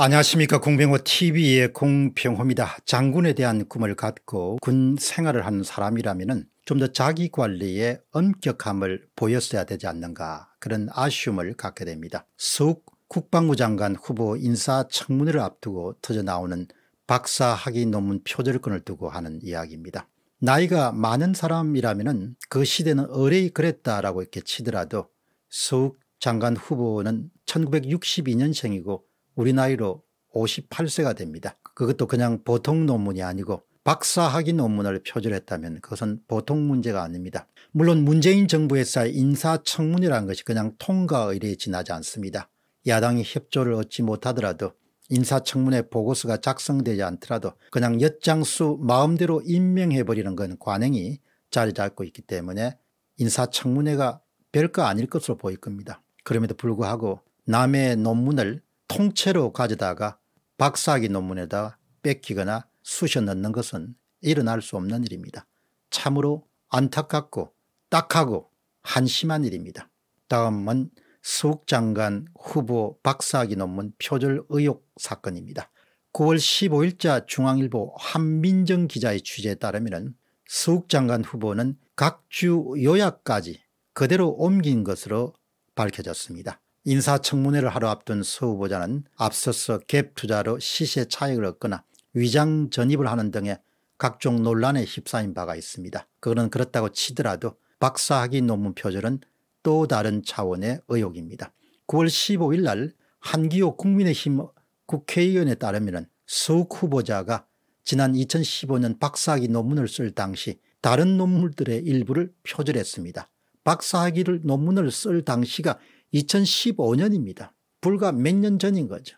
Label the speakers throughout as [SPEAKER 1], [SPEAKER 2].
[SPEAKER 1] 안녕하십니까 공병호 tv의 공병호입니다. 장군에 대한 꿈을 갖고 군 생활을 한 사람이라면 좀 더 자기관리에 엄격함을 보였어야 되지 않는가 그런 아쉬움을 갖게 됩니다. 쑥 국방부 장관 후보 인사청문회를 앞두고 터져나오는 박사학위 논문 표절권을 두고 하는 이야기입니다. 나이가 많은 사람이라면 그 시대는 어레이 그랬다라고 이렇게 치더라도 쑥 장관 후보는 1962년생이고 우리 나이로 58세가 됩니다. 그것도 그냥 보통 논문이 아니고 박사학위 논문을 표절했다면 그것은 보통 문제가 아닙니다. 물론 문재인 정부에서 인사청문회라는 것이 그냥 통과 의례에 지나지 않습니다. 야당이 협조를 얻지 못하더라도 인사청문회 보고서가 작성되지 않더라도 그냥 엿장수 마음대로 임명해버리는 건 관행이 자리 잡고 있기 때문에 인사청문회가 별거 아닐 것으로 보일 겁니다. 그럼에도 불구하고 남의 논문을 통째로 가져다가 박사학위 논문에다 뺏기거나 쑤셔 넣는 것은 일어날 수 없는 일입니다. 참으로 안타깝고 딱하고 한심한 일입니다. 다음은 수욱 장관 후보 박사학위 논문 표절 의혹 사건입니다. 9월 15일자 중앙일보 한민정 기자의 취재에 따르면 수욱 장관 후보는 각주 요약까지 그대로 옮긴 것으로 밝혀졌습니다. 인사청문회를 하러 앞둔 서 후보자는 앞서서 갭 투자로 시세 차익을 얻거나 위장 전입을 하는 등의 각종 논란에 휩싸인 바가 있습니다. 그거는 그렇다고 치더라도 박사학위 논문 표절은 또 다른 차원의 의혹입니다. 9월 15일 날 한기호 국민의힘 국회의원에 따르면 수욱 후보자가 지난 2015년 박사학위 논문을 쓸 당시 다른 논문들의 일부를 표절했습니다. 박사학위를 논문을 쓸 당시가 2015년입니다. 불과 몇 년 전인 거죠.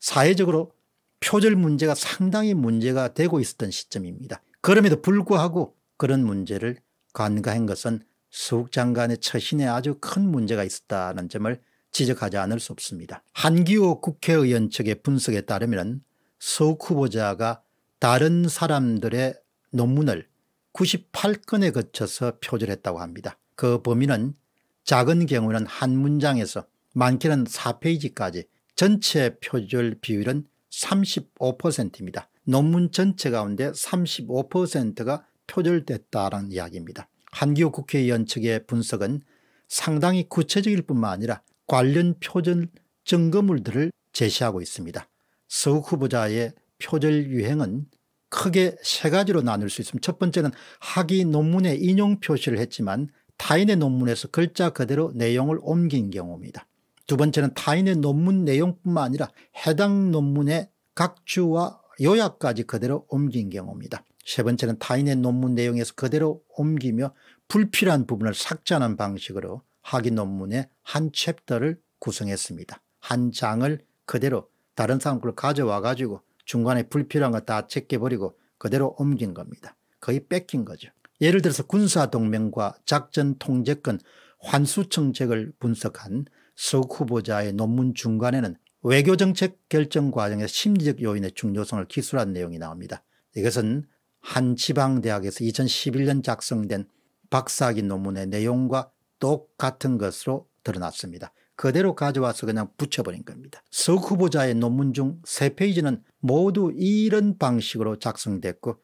[SPEAKER 1] 사회적으로 표절 문제가 상당히 문제가 되고 있었던 시점입니다. 그럼에도 불구하고 그런 문제를 간과한 것은 수욱 장관의 처신에 아주 큰 문제가 있었다는 점을 지적하지 않을 수 없습니다. 한기호 국회의원 측의 분석에 따르면 수욱 후보자가 다른 사람들의 논문을 98건에 거쳐서 표절했다고 합니다. 그 범위는 작은 경우는 한 문장에서 많게는 4페이지까지 전체 표절 비율은 35%입니다. 논문 전체 가운데 35%가 표절됐다는 이야기입니다. 한기호 국회의원 측의 분석은 상당히 구체적일 뿐만 아니라 관련 표절 증거물들을 제시하고 있습니다. 서욱 후보자의 표절 유행은 크게 세 가지로 나눌 수 있습니다. 첫 번째는 학위 논문에 인용 표시를 했지만 타인의 논문에서 글자 그대로 내용을 옮긴 경우입니다. 두 번째는 타인의 논문 내용뿐만 아니라 해당 논문의 각주와 요약까지 그대로 옮긴 경우입니다. 세 번째는 타인의 논문 내용에서 그대로 옮기며 불필요한 부분을 삭제하는 방식으로 학위 논문의 한 챕터를 구성했습니다. 한 장을 그대로 다른 사람 걸 가져와 가지고 중간에 불필요한 거 다 제껴버리고 그대로 옮긴 겁니다. 거의 뺏긴 거죠. 예를 들어서 군사동맹과 작전통제권 환수청책을 분석한 서욱 후보자의 논문 중간에는 외교정책 결정 과정에서 심리적 요인의 중요성을 기술한 내용이 나옵니다. 이것은 한 지방대학에서 2011년 작성된 박사학위 논문의 내용과 똑같은 것으로 드러났습니다. 그대로 가져와서 그냥 붙여버린 겁니다. 석 후보자의 논문 중 3페이지는 모두 이런 방식으로 작성됐고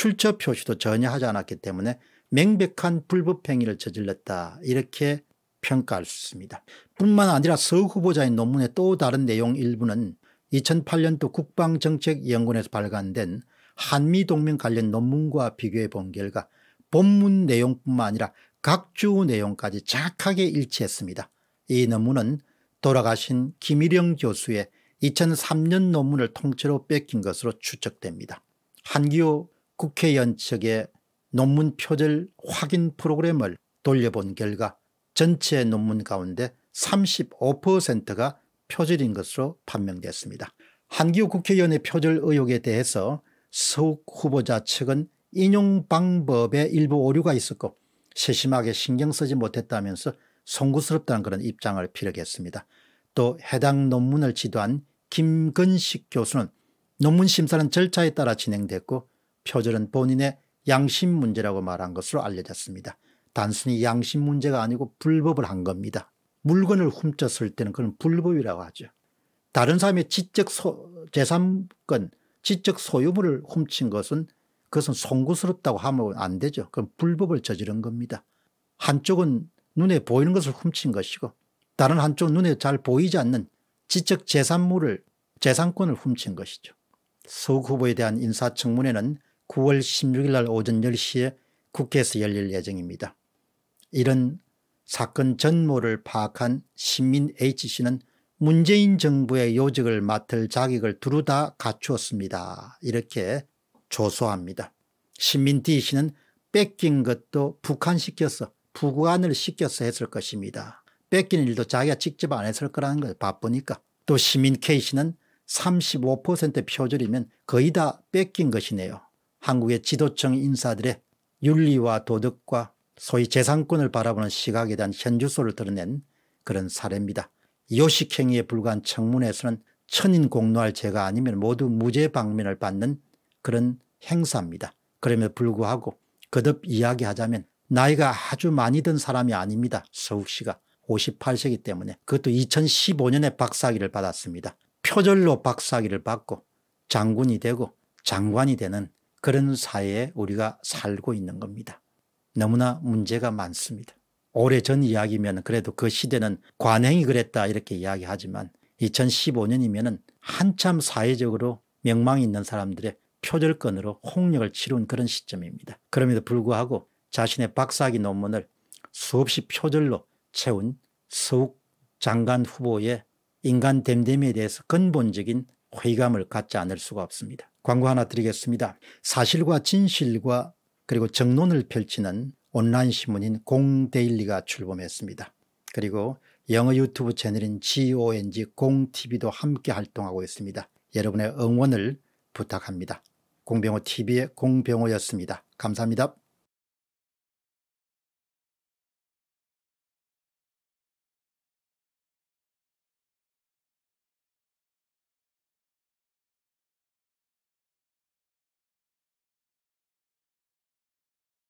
[SPEAKER 1] 출처 표시도 전혀 하지 않았기 때문에 명백한 불법행위를 저질렀다 이렇게 평가할 수 있습니다. 뿐만 아니라 서 후보자의 논문의 또 다른 내용 일부는 2008년도 국방정책연구원에서 발간된 한미동맹 관련 논문과 비교해 본 결과 본문 내용뿐만 아니라 각주 내용까지 정하게 일치했습니다. 이 논문은 돌아가신 김일영 교수의 2003년 논문을 통째로 뺏긴 것으로 추측됩니다. 한기호 국회의원 측의 논문 표절 확인 프로그램을 돌려본 결과 전체 논문 가운데 35%가 표절인 것으로 판명됐습니다. 한기호 국회의원의 표절 의혹에 대해서 서욱 후보자 측은 인용 방법에 일부 오류가 있었고 세심하게 신경 쓰지 못했다면서 송구스럽다는 그런 입장을 피력했습니다. 또 해당 논문을 지도한 김근식 교수는 논문 심사는 절차에 따라 진행됐고 표절은 본인의 양심 문제라고 말한 것으로 알려졌습니다. 단순히 양심 문제가 아니고 불법을 한 겁니다. 물건을 훔쳤을 때는 그건 불법이라고 하죠. 다른 사람의 지적 소, 재산권, 지적 소유물을 훔친 것은 그것은 송구스럽다고 하면 안 되죠. 그건 불법을 저지른 겁니다. 한쪽은 눈에 보이는 것을 훔친 것이고 다른 한쪽 눈에 잘 보이지 않는 지적 재산물을 재산권을 훔친 것이죠. 서욱 후보에 대한 인사청문회는 9월 16일 날 오전 10시에 국회에서 열릴 예정입니다. 이런 사건 전모를 파악한 신민 H씨는 문재인 정부의 요직을 맡을 자격을 두루 다 갖추었습니다. 이렇게 조소합니다. 신민 D씨는 뺏긴 것도 북한시켜서 북한을 시켜서 했을 것입니다. 뺏긴 일도 자기가 직접 안 했을 거라는 걸 바쁘니까. 또 시민 K씨는 35% 표절이면 거의 다 뺏긴 것이네요. 한국의 지도층 인사들의 윤리와 도덕과 소위 재산권을 바라보는 시각에 대한 현주소를 드러낸 그런 사례입니다. 요식행위에 불과한 청문회에서는 천인 공노할 죄가 아니면 모두 무죄 방면을 받는 그런 행사입니다. 그럼에도 불구하고 거듭 이야기하자면 나이가 아주 많이 든 사람이 아닙니다. 서욱 씨가 58세기 때문에 그것도 2015년에 박사학위를 받았습니다. 표절로 박사학위를 받고 장군이 되고 장관이 되는 그런 사회에 우리가 살고 있는 겁니다. 너무나 문제가 많습니다. 오래전 이야기면 그래도 그 시대는 관행이 그랬다 이렇게 이야기하지만 2015년이면 한참 사회적으로 명망이 있는 사람들의 표절권으로 홍역을 치룬 그런 시점입니다. 그럼에도 불구하고 자신의 박사학위 논문을 수없이 표절로 채운 서욱 장관 후보의 인간 댐댐에 대해서 근본적인 회의감을 갖지 않을 수가 없습니다. 광고 하나 드리겠습니다. 사실과 진실과 그리고 정론을 펼치는 온라인 신문인 공데일리가 출범했습니다. 그리고 영어 유튜브 채널인 GONG 공TV도 함께 활동하고 있습니다. 여러분의 응원을 부탁합니다. 공병호TV의 공병호였습니다. 감사합니다.